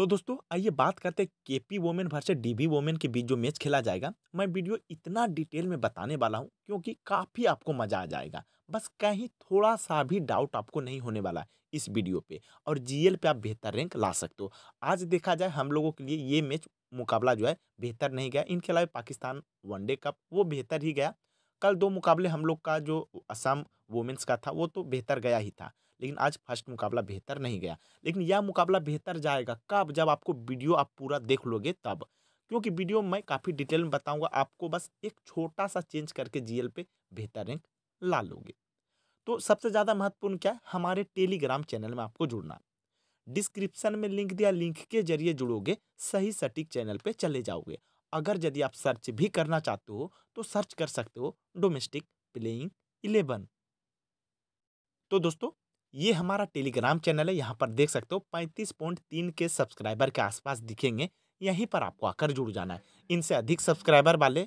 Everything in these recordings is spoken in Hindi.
तो दोस्तों आइए बात करते हैं K P women versus D B women के बीच जो मैच खेला जाएगा मैं वीडियो इतना डिटेल में बताने वाला हूँ क्योंकि काफ़ी आपको मज़ा आ जाएगा बस कहीं थोड़ा सा भी डाउट आपको नहीं होने वाला है इस वीडियो पे और जीएल पे आप बेहतर रैंक ला सकते हो आज देखा जाए हम लोगों के लिए ये मैच मुकाबला जो है बेहतर नहीं गया इनके अलावा पाकिस्तान वनडे कप वो बेहतर ही गया कल दो मुकाबले हम लोग का जो असम वोमेंस का था वो तो बेहतर गया ही था लेकिन आज फर्स्ट मुकाबला बेहतर नहीं गया लेकिन यह मुकाबला बेहतर जाएगा कब जब आपको वीडियो आप पूरा देख लोगे तब क्योंकि वीडियो मैं काफ़ी डिटेल में बताऊंगा आपको बस एक छोटा सा चेंज करके जीएल पे बेहतर रैंक ला लोगे तो सबसे ज़्यादा महत्वपूर्ण क्या है हमारे टेलीग्राम चैनल में आपको जुड़ना डिस्क्रिप्शन में लिंक दिया लिंक के जरिए जुड़ोगे सही सटीक चैनल पे चले जाओगे अगर यदि आप सर्च भी करना चाहते हो तो सर्च कर सकते हो डोमेस्टिक प्लेइंग इलेवन तो दोस्तों ये हमारा टेलीग्राम चैनल है यहाँ पर देख सकते हो पैंतीस पॉइंट तीन के सब्सक्राइबर के आसपास दिखेंगे यहीं पर आपको आकर जुड़ जाना है इनसे अधिक सब्सक्राइबर वाले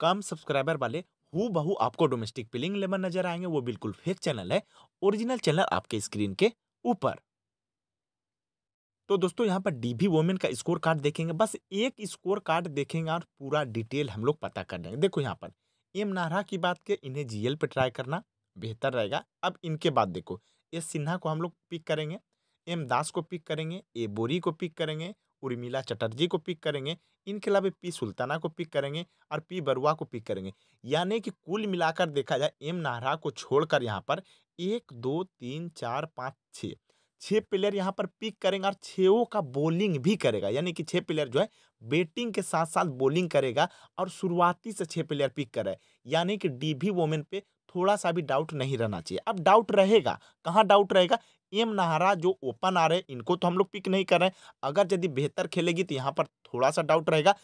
कम सब्सक्राइबर वाले हु बहु आपको डोमेस्टिक पिलिंग लेमन नजर आएंगे वो बिल्कुल फेक चैनल है ओरिजिनल चैनल आपके स्क्रीन के ऊपर तो दोस्तों यहाँ पर डीबी वोमेन का स्कोर कार्ड देखेंगे बस एक स्कोर कार्ड देखेंगे और पूरा डिटेल हम लोग पता कर लेंगे देखो यहाँ पर एम नारा की बात के इन्हें जीएल पे ट्राई करना बेहतर रहेगा अब इनके बाद देखो एस सिन्हा को हम लोग पिक करेंगे एम दास को पिक करेंगे ए बोरी को पिक करेंगे उर्मिला चटर्जी को पिक करेंगे इनके अलावा पी सुल्ताना को पिक करेंगे और पी बरुआ को पिक करेंगे यानी कि कुल मिलाकर देखा जाए एम नाहरा को छोड़कर यहाँ पर एक दो तीन चार पाँच छः छः प्लेयर यहाँ पर पिक करेंगे और छो का बॉलिंग भी करेगा यानी कि छः प्लेयर जो है बैटिंग के साथ साथ बॉलिंग करेगा और शुरुआती से छः प्लेयर पिक करे यानी कि डी भी वोमेन पे थोड़ा सा भी डाउट नहीं रहना चाहिए अब डाउट रहेगा कहाँ डाउट रहेगा एम नहरा जो ओपन आ रहे हैं इनको तो हम लोग पिक नहीं कर रहे हैं अगर यदि बेहतर खेलेगी तो यहाँ पर थोड़ा सा डाउट रहेगा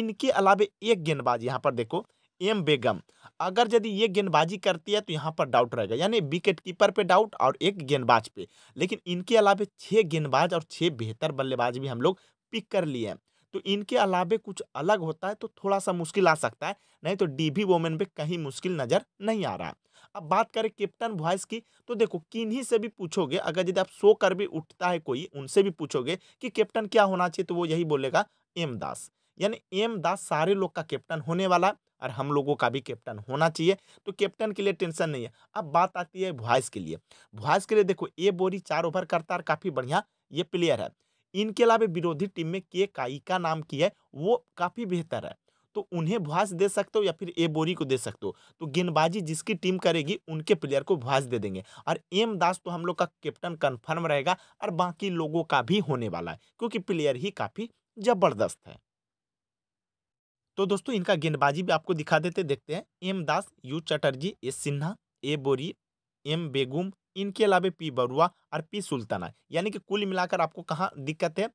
इनके अलावा एक गेंदबाज यहाँ पर देखो एम बेगम अगर यदि ये गेंदबाजी करती है तो यहाँ पर डाउट रहेगा यानी विकेट कीपर पर डाउट और एक गेंदबाज पे लेकिन इनके अलावा छः गेंदबाज और छः बेहतर बल्लेबाज भी हम लोग पिक कर लिए हैं तो इनके अलावे कुछ अलग होता है तो थोड़ा सा मुश्किल आ सकता है नहीं तो डीबी वोमेन पे कहीं मुश्किल नज़र नहीं आ रहा अब बात करें कैप्टन वॉइस की तो देखो किन्हीं से भी पूछोगे अगर यदि आप सो कर भी उठता है कोई उनसे भी पूछोगे कि कैप्टन क्या होना चाहिए तो वो यही बोलेगा एम दास यानी एम दास सारे लोग का कैप्टन होने वाला और हम लोगों का भी कैप्टन होना चाहिए तो कैप्टन के लिए टेंशन नहीं है अब बात आती है वॉइस के लिए वॉइस के लिए देखो ए बोरी चार ओवर करता है काफ़ी बढ़िया ये प्लेयर है इनके अलावा विरोधी टीम में के काइका नाम की है वो काफ़ी बेहतर है तो उन्हें भुआस दे सकते हो या फिर ए बोरी को दे सकते हो तो गेंदबाजी जिसकी टीम करेगी उनके प्लेयर को भुआस दे देंगे और एम दास तो हम लोग का कैप्टन कन्फर्म रहेगा और बाकी लोगों का भी होने वाला है क्योंकि प्लेयर ही काफ़ी जबरदस्त है तो दोस्तों इनका गेंदबाजी भी आपको दिखा देते देखते हैं M Das U Chatterjee S Sinha A Bori M बेगुम इनके अलावा पी बरुआ और पी सुल्ताना यानी कि कुल मिलाकर आपको कहाँ दिक्कत है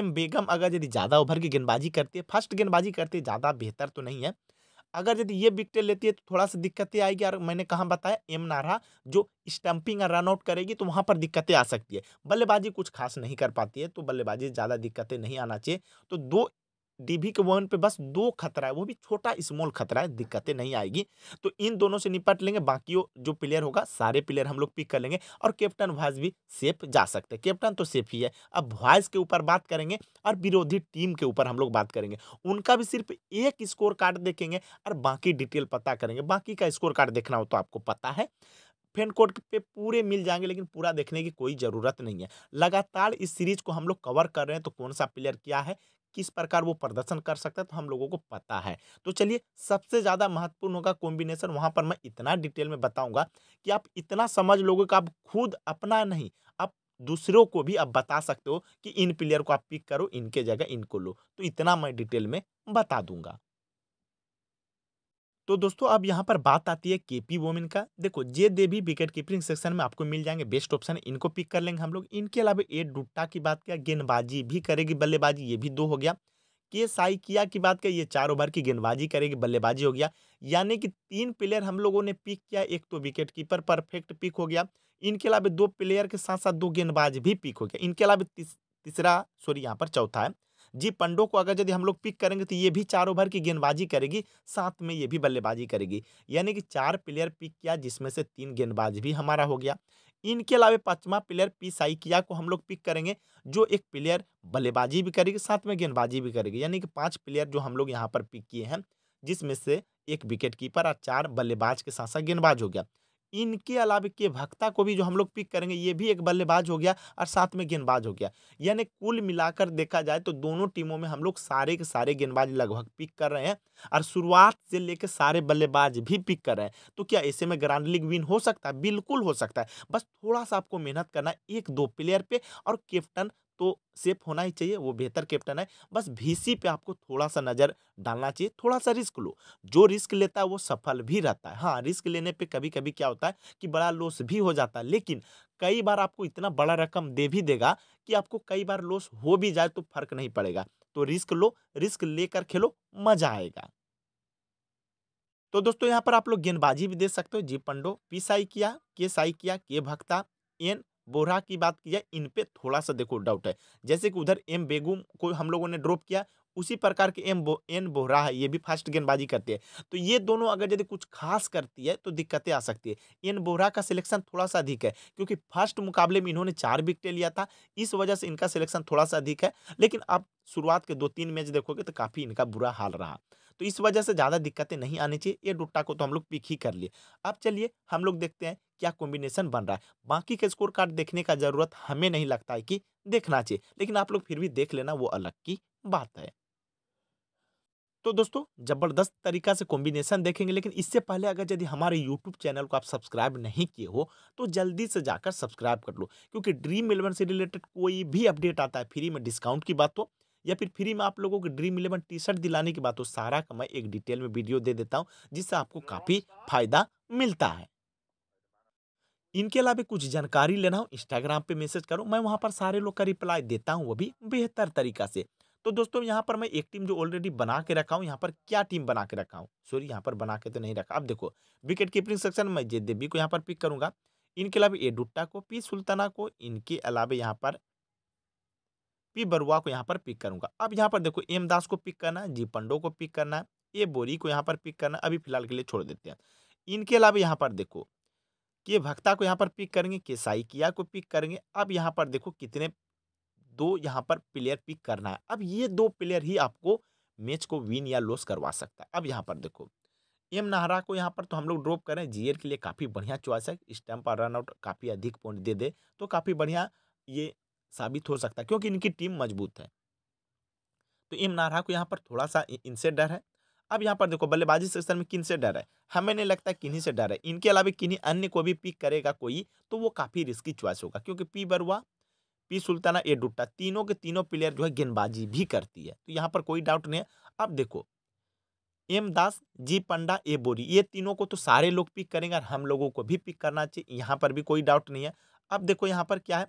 एम बेगम अगर यदि ज़्यादा ओवर की गेंदबाजी करती है फर्स्ट गेंदबाजी करती है ज़्यादा बेहतर तो नहीं है अगर यदि ये विकटें लेती है तो थोड़ा सा दिक्कतें आएगी और मैंने कहाँ बताया एम नारा जो स्टंपिंग और रनआउट करेगी तो वहाँ पर दिक्कतें आ सकती है बल्लेबाजी कुछ खास नहीं कर पाती है तो बल्लेबाजी ज़्यादा दिक्कतें नहीं आना चाहिए तो दो डीबी के वन पे बस दो खतरा है वो भी छोटा स्मॉल खतरा है दिक्कतें नहीं आएगी तो इन दोनों से निपट लेंगे बाकी जो प्लेयर होगा सारे प्लेयर हम लोग पिक कर लेंगे और कैप्टन वाइज भी सेफ जा सकते हैं कैप्टन तो सेफ ही है अब वाइज के ऊपर बात करेंगे और विरोधी टीम के ऊपर हम लोग बात करेंगे उनका भी सिर्फ एक स्कोर कार्ड देखेंगे और बाकी डिटेल पता करेंगे बाकी का स्कोर कार्ड देखना हो तो आपको पता है फैन कोड पे पूरे मिल जाएंगे लेकिन पूरा देखने की कोई ज़रूरत नहीं है लगातार इस सीरीज को हम लोग कवर कर रहे हैं तो कौन सा प्लेयर क्या है किस प्रकार वो प्रदर्शन कर सकता है तो हम लोगों को पता है तो चलिए सबसे ज़्यादा महत्वपूर्ण होगा कॉम्बिनेशन वहाँ पर मैं इतना डिटेल में बताऊँगा कि आप इतना समझ लोगे कि आप खुद अपना नहीं आप दूसरों को भी आप बता सकते हो कि इन प्लेयर को आप पिक करो इनके जगह इनको लो तो इतना मैं डिटेल में बता दूंगा तो दोस्तों अब यहाँ पर बात आती है केपी वोमेन का देखो J Devi wicket keeping section में आपको मिल जाएंगे बेस्ट ऑप्शन इनको पिक कर लेंगे हम लोग इनके अलावा ए डुट्टा की बात किया गेंदबाजी भी करेगी बल्लेबाजी ये भी दो हो गया के साई किया की बात किया ये चार ओवर की गेंदबाजी करेगी बल्लेबाजी हो गया यानी कि तीन प्लेयर हम लोगों ने पिक किया एक तो विकेट कीपर परफेक्ट पिक हो गया इनके अलावा दो प्लेयर के साथ साथ दो गेंदबाज भी पिक हो गया इनके अलावा तीसरा सॉरी यहाँ पर चौथा है जी पंडो को अगर यदि हम लोग पिक करेंगे तो ये भी चार ओवर की गेंदबाजी करेगी साथ में ये भी बल्लेबाजी करेगी यानी कि चार प्लेयर पिक किया जिसमें से तीन गेंदबाज भी हमारा हो गया इनके अलावा पांचवा प्लेयर पी साई किया को हम लोग पिक करेंगे जो एक प्लेयर बल्लेबाजी भी करेगी साथ में गेंदबाजी भी करेगी यानी कि पांच प्लेयर जो हम लोग यहाँ पर पिक किए हैं जिसमें से एक विकेट कीपर और चार बल्लेबाज के साथ साथ गेंदबाज हो गया इनके अलावा के भक्ता को भी जो हम लोग पिक करेंगे ये भी एक बल्लेबाज हो गया और साथ में गेंदबाज हो गया यानी कुल मिलाकर देखा जाए तो दोनों टीमों में हम लोग सारे के सारे गेंदबाज लगभग पिक कर रहे हैं और शुरुआत से लेकर सारे बल्लेबाज भी पिक कर रहे हैं तो क्या ऐसे में ग्रांड लीग विन हो सकता है बिल्कुल हो सकता है बस थोड़ा सा आपको मेहनत करना एक दो प्लेयर पे और कैप्टन तो सेफ होना ही चाहिए वो बेहतर कैप्टन है बस वीसी पे आपको थोड़ा सा नज़र डालना चाहिए थोड़ा सा रिस्क लो जो रिस्क लेता है वो सफल भी रहता है हाँ रिस्क लेने पे कभी कभी क्या होता है कि बड़ा लॉस भी हो जाता है लेकिन कई बार आपको इतना बड़ा रकम दे भी देगा कि आपको कई बार लॉस हो भी जाए तो फर्क नहीं पड़ेगा तो रिस्क लो रिस्क लेकर खेलो मजा आएगा तो दोस्तों यहाँ पर आप लोग गेंदबाजी भी दे सकते हो जी पंडो पी साई किया के साई किया के भक्ता एन बोरा की बात की जाए इन पे थोड़ा सा देखो डाउट है जैसे कि उधर एम बेगम को हम लोगों ने ड्रॉप किया उसी प्रकार के एम बो एन बोहरा है ये भी फास्ट गेंदबाजी करती है तो ये दोनों अगर यदि कुछ खास करती है तो दिक्कतें आ सकती है एन बोहरा का सिलेक्शन थोड़ा सा अधिक है क्योंकि फर्स्ट मुकाबले में इन्होंने चार विकटें लिया था इस वजह से इनका सिलेक्शन थोड़ा सा अधिक है लेकिन आप शुरुआत के दो तीन मैच देखोगे तो काफ़ी इनका बुरा हाल रहा तो इस वजह से ज़्यादा दिक्कतें नहीं आनी चाहिए ये डुट्टा को तो हम लोग पिक ही कर लिए अब चलिए हम लोग देखते हैं क्या कॉम्बिनेशन बन रहा है बाकी के स्कोर कार्ड देखने का ज़रूरत हमें नहीं लगता है कि देखना चाहिए लेकिन आप लोग फिर भी देख लेना वो अलग की बात है तो दोस्तों जबरदस्त तरीका से कॉम्बिनेशन देखेंगे लेकिन इससे पहले अगर यदि हमारे यूट्यूब चैनल को आप सब्सक्राइब नहीं किए हो तो जल्दी से जाकर सब्सक्राइब कर लो क्योंकि ड्रीम इलेवन से रिलेटेड कोई भी अपडेट आता है फ्री में डिस्काउंट की बात तो या फिर फ्री में आप लोगों को ड्रीम इलेवन टी शर्ट दिलाने की बात हो सारा का मैं एक डिटेल में वीडियो दे देता हूँ जिससे आपको काफ़ी फायदा मिलता है इनके अलावा कुछ जानकारी लेना हो इंस्टाग्राम पे मैसेज करो मैं वहाँ पर सारे लोग का रिप्लाई देता हूँ वो भी बेहतर तरीका से तो दोस्तों यहाँ पर मैं एक टीम जो ऑलरेडी बना के रखा हूँ यहाँ पर क्या टीम बना के रखा हूँ सॉरी यहाँ पर बना के तो नहीं रखा अब देखो विकेट कीपिंग सेक्शन में देवी को यहाँ पर पिक करूँगा इनके अलावा एडुट्टा को पी सुल्ताना को इनके अलावा यहाँ पर पी बरुआ को यहाँ पर पिक करूंगा अब यहाँ पर देखो एम दास को पिक करना है जी पंडो को पिक करना है ए बोरी को यहाँ पर पिक करना अभी फिलहाल के लिए छोड़ देते हैं इनके अलावा यहाँ पर देखो के भक्ता को यहाँ पर पिक करेंगे के साइकिया को पिक करेंगे अब यहाँ पर देखो कितने दो यहाँ पर प्लेयर पिक करना है अब ये दो प्लेयर ही आपको मैच को विन या लॉस करवा सकता है अब यहाँ पर देखो एम नाहरा को यहाँ पर तो हम लोग ड्रॉप करें जीएर के लिए काफ़ी बढ़िया चॉइस है इस टाइम पर रन आउट काफ़ी अधिक पॉइंट दे दे तो काफ़ी बढ़िया ये साबित हो सकता है क्योंकि इनकी टीम मजबूत है तो इम नारहा को यहाँ पर थोड़ा सा इनसे डर है अब यहाँ पर देखो बल्लेबाजी सेक्शन में किन से डर है हमें नहीं लगता किन्हीं से डर है इनके अलावा किन्हीं अन्य को भी पिक करेगा कोई तो वो काफ़ी रिस्की च्वाइस होगा क्योंकि P Barua P Sultana A Dutta तीनों के तीनों प्लेयर जो है गेंदबाजी भी करती है तो यहाँ पर कोई डाउट नहीं है अब देखो एम दास जी पंडा ए बोरी ये तीनों को तो सारे लोग पिक करेंगे और हम लोगों को भी पिक करना चाहिए यहाँ पर भी कोई डाउट नहीं है अब देखो यहाँ पर क्या है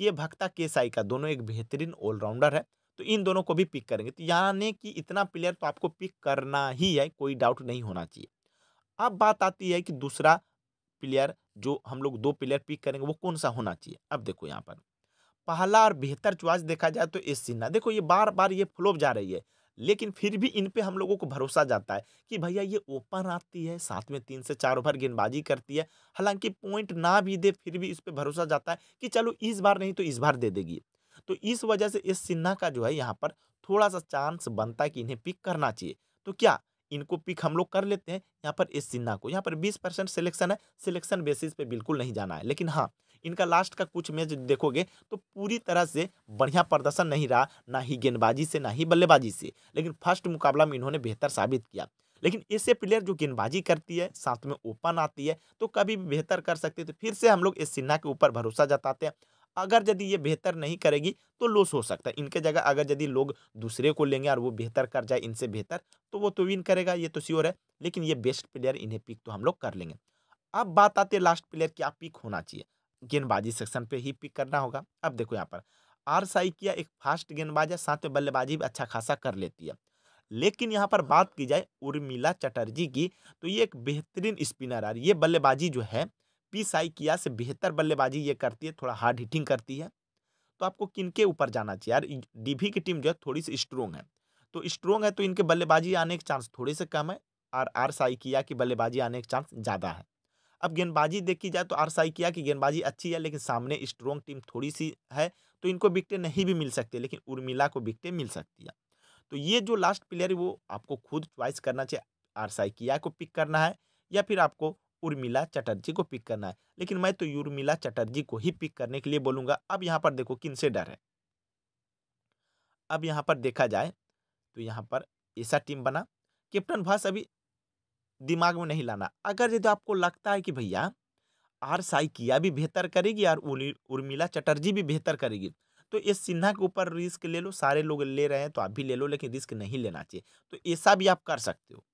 ये भक्ता के साई का दोनों एक बेहतरीन ऑलराउंडर है तो इन दोनों को भी पिक करेंगे तो यानी कि इतना प्लेयर तो आपको पिक करना ही है कोई डाउट नहीं होना चाहिए अब बात आती है कि दूसरा प्लेयर जो हम लोग दो प्लेयर पिक करेंगे वो कौन सा होना चाहिए अब देखो यहाँ पर पहला और बेहतर च्वाइस देखा जाए तो एस सिन्हा देखो ये बार बार ये फ्लोप जा रही है लेकिन फिर भी इन पे हम लोगों को भरोसा जाता है कि भैया ये ओपन आती है साथ में तीन से चार ओवर गेंदबाजी करती है हालांकि पॉइंट ना भी दे फिर भी इस पर भरोसा जाता है कि चलो इस बार नहीं तो इस बार दे देगी तो इस वजह से इस सिन्हा का जो है यहाँ पर थोड़ा सा चांस बनता है कि इन्हें पिक करना चाहिए तो क्या इनको पिक हम लोग कर लेते हैं यहाँ पर इस सिन्हा को यहाँ पर 20 परसेंट सिलेक्शन है सिलेक्शन बेसिस पे बिल्कुल नहीं जाना है लेकिन हाँ इनका लास्ट का कुछ मैच देखोगे तो पूरी तरह से बढ़िया प्रदर्शन नहीं रहा ना ही गेंदबाजी से ना ही बल्लेबाजी से लेकिन फर्स्ट मुकाबला में इन्होंने बेहतर साबित किया लेकिन ऐसे प्लेयर जो गेंदबाजी करती है साथ में ओपन आती है तो कभी भी बेहतर कर सकती है तो फिर से हम लोग इस सिन्हा के ऊपर भरोसा जताते हैं अगर यदि ये बेहतर नहीं करेगी तो लॉस हो सकता है इनके जगह अगर यदि लोग दूसरे को लेंगे और वो बेहतर कर जाए इनसे बेहतर तो वो तो विन करेगा ये तो श्योर है लेकिन ये बेस्ट प्लेयर इन्हें पिक तो हम लोग कर लेंगे अब बात आती है लास्ट प्लेयर क्या पिक होना चाहिए गेंदबाजी सेक्शन पे ही पिक करना होगा अब देखो यहाँ पर आर साइकिया एक फास्ट गेंदबाज है साथ में बल्लेबाजी भी अच्छा खासा कर लेती है लेकिन यहाँ पर बात की जाए उर्मिला चटर्जी की तो ये एक बेहतरीन स्पिनर है ये बल्लेबाजी जो है पी साइकिया से बेहतर बल्लेबाजी ये करती है थोड़ा हार्ड हिटिंग करती है तो आपको किनके ऊपर जाना चाहिए यार डीवी की टीम जो है थोड़ी सी स्ट्रोंग है तो स्ट्रोंग है तो इनके बल्लेबाजी आने के चांस थोड़े से कम है और आर साइकिया की बल्लेबाजी आने के चांस ज़्यादा है अब गेंदबाजी देखी जाए तो आरसाई किया कि गेंदबाजी अच्छी है लेकिन सामने स्ट्रॉन्ग टीम थोड़ी सी है तो इनको विकटें नहीं भी मिल सकती लेकिन उर्मिला को विकटें मिल सकती है तो ये जो लास्ट प्लेयर है वो आपको खुद च्वाइस करना चाहिए आरसाई किया को पिक करना है या फिर आपको उर्मिला चटर्जी को पिक करना है लेकिन मैं तो उर्मिला चटर्जी को ही पिक करने के लिए बोलूंगा अब यहाँ पर देखो किन से डर है अब यहाँ पर देखा जाए तो यहाँ पर ऐसा टीम बना कैप्टन भास अभी दिमाग में नहीं लाना अगर यदि आपको लगता है कि भैया आर साई किया भी बेहतर करेगी और उर्मिला चटर्जी भी बेहतर करेगी तो ये सिन्हा के ऊपर रिस्क ले लो सारे लोग ले रहे हैं तो आप भी ले लो लेकिन रिस्क नहीं लेना चाहिए तो ऐसा भी आप कर सकते हो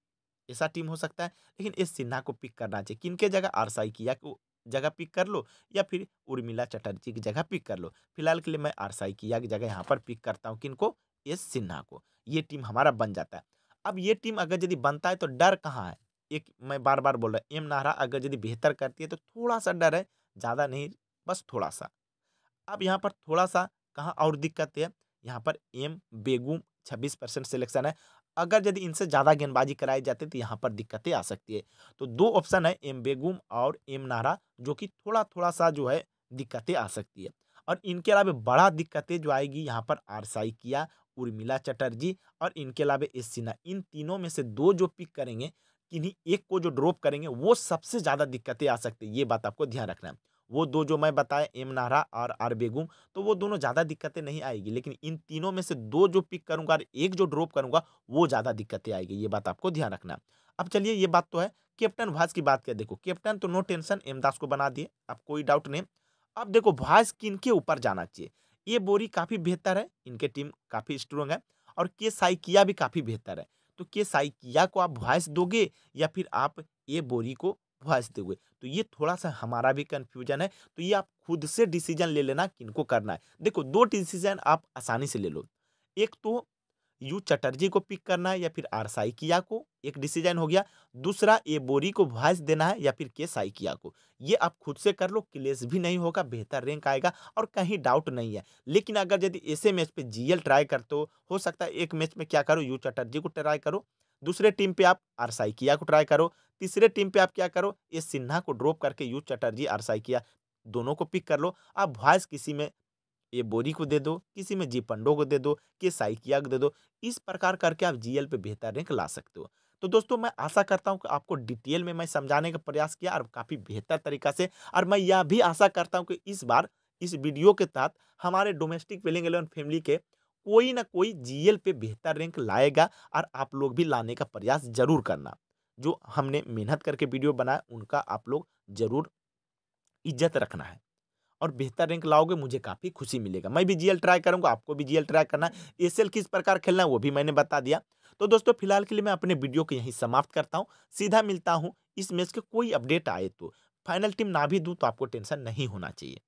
ऐसा टीम हो सकता है लेकिन इस सिन्हा को पिक करना चाहिए किन के जगह आर साई किया को जगह पिक कर लो या फिर उर्मिला चटर्जी की जगह पिक कर लो फिलहाल के लिए मैं आर साई किया की जगह यहाँ पर पिक करता हूँ किनको एस सिन्हा को ये टीम हमारा बन जाता है अब ये टीम अगर यदि बनता है तो डर कहाँ है एक मैं बार बार बोल रहा हूँ एम नाहरा अगर यदि बेहतर करती है तो थोड़ा सा डर है ज़्यादा नहीं बस थोड़ा सा अब यहाँ पर थोड़ा सा कहाँ और दिक्कत है यहाँ पर एम बेगुम छब्बीस परसेंट सिलेक्शन है अगर यदि इनसे ज़्यादा गेंदबाजी कराई जाती तो यहाँ पर दिक्कतें आ सकती है तो दो ऑप्शन है एम बेगुम और एम नारा जो कि थोड़ा थोड़ा सा जो है दिक्कतें आ सकती है और इनके अलावा बड़ा दिक्कतें जो आएगी यहाँ पर आर किया उर्मिला चटर्जी और इनके अलावा एस सिन्हा इन तीनों में से दो जो पिक करेंगे किन्हीं एक को जो ड्रॉप करेंगे वो सबसे ज़्यादा दिक्कतें आ सकती है ये बात आपको ध्यान रखना है वो दो जो मैं बताया एम नारा और आर बेगुम तो वो दोनों ज़्यादा दिक्कतें नहीं आएगी लेकिन इन तीनों में से दो जो पिक करूंगा और एक जो ड्रॉप करूंगा वो ज़्यादा दिक्कतें आएगी ये बात आपको ध्यान रखना अब चलिए ये बात तो है कैप्टन भाज की बात क्या देखो कैप्टन तो नो टेंशन एमदास को बना दिए अब कोई डाउट नहीं अब देखो भाज किन के ऊपर जाना चाहिए ये बोरी काफ़ी बेहतर है इनके टीम काफ़ी स्ट्रॉन्ग है और के साइकिया भी काफ़ी बेहतर है तो के साइकिया को आप वॉइस दोगे या फिर आप ए बोरी को वॉइस दोगे तो ये थोड़ा सा हमारा भी कन्फ्यूजन है तो ये आप खुद से डिसीजन ले लेना किनको करना है देखो दो डिसीजन आप आसानी से ले लो एक तो यू चटर्जी को पिक करना है या फिर आर साइकिया को एक डिसीजन हो गया दूसरा ए बोरी को वॉइस देना है या फिर के साइकिया को ये आप खुद से कर लो क्लेस भी नहीं होगा बेहतर रैंक आएगा और कहीं डाउट नहीं है लेकिन अगर यदि ऐसे मैच पे जीएल ट्राई कर तो हो सकता है एक मैच में क्या करो यू चटर्जी को ट्राई करो दूसरे टीम पे आप आर साइकिया को ट्राई करो तीसरे टीम पे आप क्या करो ये सिन्हा को ड्रॉप करके यू चटर्जी आर साइकिया दोनों को पिक कर लो आप वॉइस किसी में ये बोरी को दे दो किसी में जी पंडो को दे दो के साइकिया को दे दो इस प्रकार करके आप जीएल पे बेहतर रैंक ला सकते हो तो दोस्तों मैं आशा करता हूँ कि आपको डिटेल में मैं समझाने का प्रयास किया और काफ़ी बेहतर तरीका से और मैं यह भी आशा करता हूँ कि इस बार इस वीडियो के तहत हमारे डोमेस्टिक वेलिंग एलेवन फैमिली के कोई ना कोई जीएल पे बेहतर रैंक लाएगा और आप लोग भी लाने का प्रयास जरूर करना जो हमने मेहनत करके वीडियो बनाया उनका आप लोग जरूर इज्जत रखना है और बेहतर रैंक लाओगे मुझे काफ़ी खुशी मिलेगा मैं भी जी ट्राई करूँगा आपको भी जीएल ट्राई करना है एसएल किस प्रकार खेलना है वो भी मैंने बता दिया तो दोस्तों फिलहाल के लिए मैं अपने वीडियो को यहीं समाप्त करता हूँ सीधा मिलता हूँ इस मैच के कोई अपडेट आए तो फाइनल टीम ना भी दूँ तो आपको टेंशन नहीं होना चाहिए